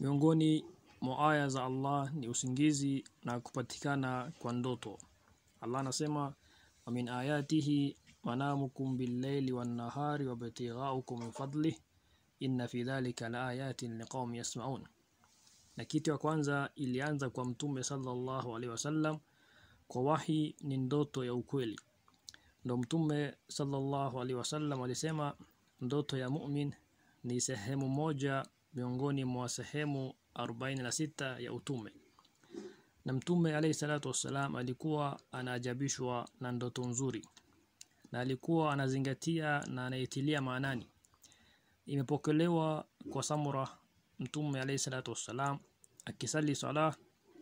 Miongoni mwa aya za Allah ni usingizi na kupatikana kwa ndoto. Allah anasema wa min ayatihi manamukum wan nahari wabtighaukum min fadli inna fi dhalika laayatin liqaumi yasmaun. Na kitu ya kwanza ilianza kwa Mtume sallallahu alaihi wasallam kwa wahi ni ndoto ya ukweli. Ndo Mtume sallallahu alaihi wasallam alisema ndoto ya mu'min ni sehemu moja miongoni mwa sehemu 46 ya utume na mtume alayhi salatu wassalam alikuwa anaajabishwa na ndoto nzuri na alikuwa anazingatia na anaitilia maanani imepokelewa kwa samura mtume alayhi salatu wassalam akisali sala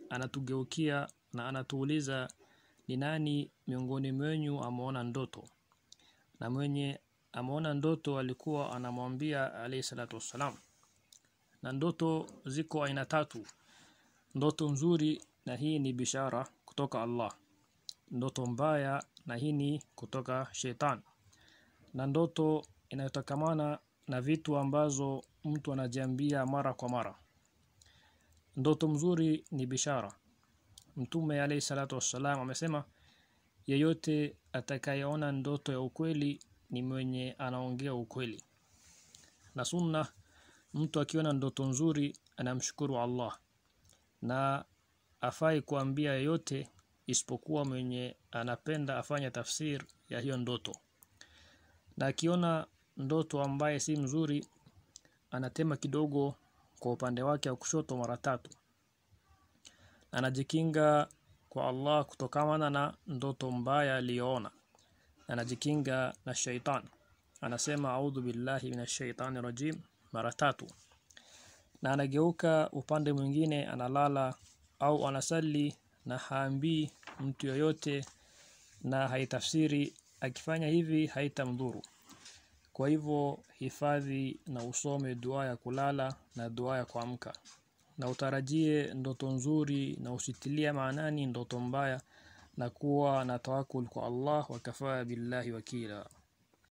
anatugeukia na anatuuliza ni nani miongoni mwenyu ameona ndoto na mwenye ameona ndoto alikuwa anamwambia alayhi salatu wassalam na ndoto ziko aina tatu ndoto nzuri na hii ni bishara kutoka Allah ndoto mbaya na hii ni kutoka shetani na ndoto inayotakamana na vitu ambazo mtu anajiambia mara kwa mara ndoto mzuri ni bishara mtume alayhi salatu wassalam amesema yeyote atakayeona ndoto ya ukweli ni mwenye anaongea ukweli na sunna Mtu akiwa na ndoto nzuri anamshukuru Allah na afai kuambia yeyote isipokuwa mwenye anapenda afanya tafsir ya hiyo ndoto. Na akiona ndoto ambaye si mzuri anatema kidogo kwa upande wake wa kushoto mara tatu. Anajikinga kwa Allah kutokana na ndoto mbaya aliyoona. Anajikinga na shaitan. Anasema audhu billahi minash shaitani rajim mara tatu na anageuka upande mwingine analala au anasali na haambii mtu yoyote na haitafsiri akifanya hivi haitamdhuru kwa hivyo hifadhi na usome dua ya kulala na dua ya kuamka na utarajie ndoto nzuri na usitilie maanani ndoto mbaya na kuwa na tawakul kwa Allah wakafaa billahi wakila